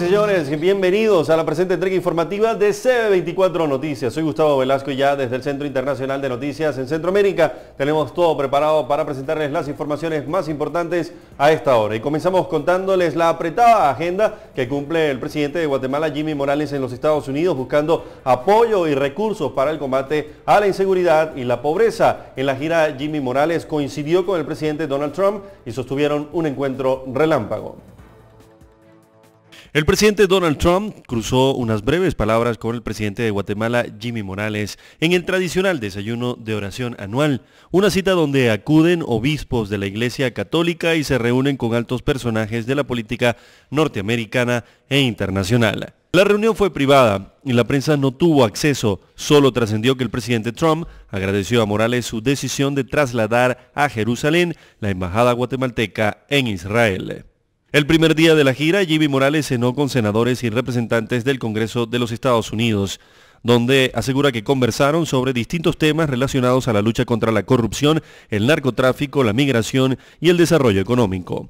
Señores, bienvenidos a la presente entrega informativa de CB24 Noticias. Soy Gustavo Velasco y ya desde el Centro Internacional de Noticias en Centroamérica tenemos todo preparado para presentarles las informaciones más importantes a esta hora. Y comenzamos contándoles la apretada agenda que cumple el presidente de Guatemala, Jimmy Morales, en los Estados Unidos, buscando apoyo y recursos para el combate a la inseguridad y la pobreza. En la gira, Jimmy Morales coincidió con el presidente Donald Trump y sostuvieron un encuentro relámpago. El presidente Donald Trump cruzó unas breves palabras con el presidente de Guatemala, Jimmy Morales, en el tradicional desayuno de oración anual, una cita donde acuden obispos de la Iglesia Católica y se reúnen con altos personajes de la política norteamericana e internacional. La reunión fue privada y la prensa no tuvo acceso, solo trascendió que el presidente Trump agradeció a Morales su decisión de trasladar a Jerusalén la embajada guatemalteca en Israel. El primer día de la gira, Jimmy Morales cenó con senadores y representantes del Congreso de los Estados Unidos, donde asegura que conversaron sobre distintos temas relacionados a la lucha contra la corrupción, el narcotráfico, la migración y el desarrollo económico.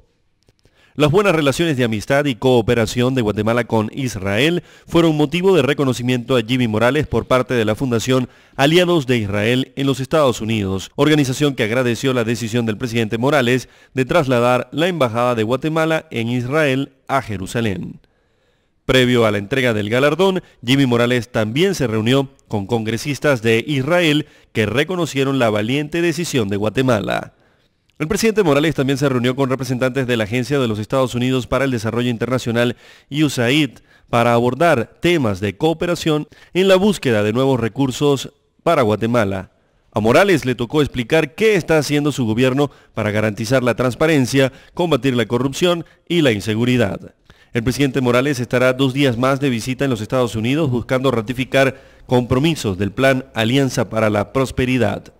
Las buenas relaciones de amistad y cooperación de Guatemala con Israel fueron motivo de reconocimiento a Jimmy Morales por parte de la Fundación Aliados de Israel en los Estados Unidos, organización que agradeció la decisión del presidente Morales de trasladar la Embajada de Guatemala en Israel a Jerusalén. Previo a la entrega del galardón, Jimmy Morales también se reunió con congresistas de Israel que reconocieron la valiente decisión de Guatemala. El presidente Morales también se reunió con representantes de la Agencia de los Estados Unidos para el Desarrollo Internacional, USAID, para abordar temas de cooperación en la búsqueda de nuevos recursos para Guatemala. A Morales le tocó explicar qué está haciendo su gobierno para garantizar la transparencia, combatir la corrupción y la inseguridad. El presidente Morales estará dos días más de visita en los Estados Unidos buscando ratificar compromisos del plan Alianza para la Prosperidad.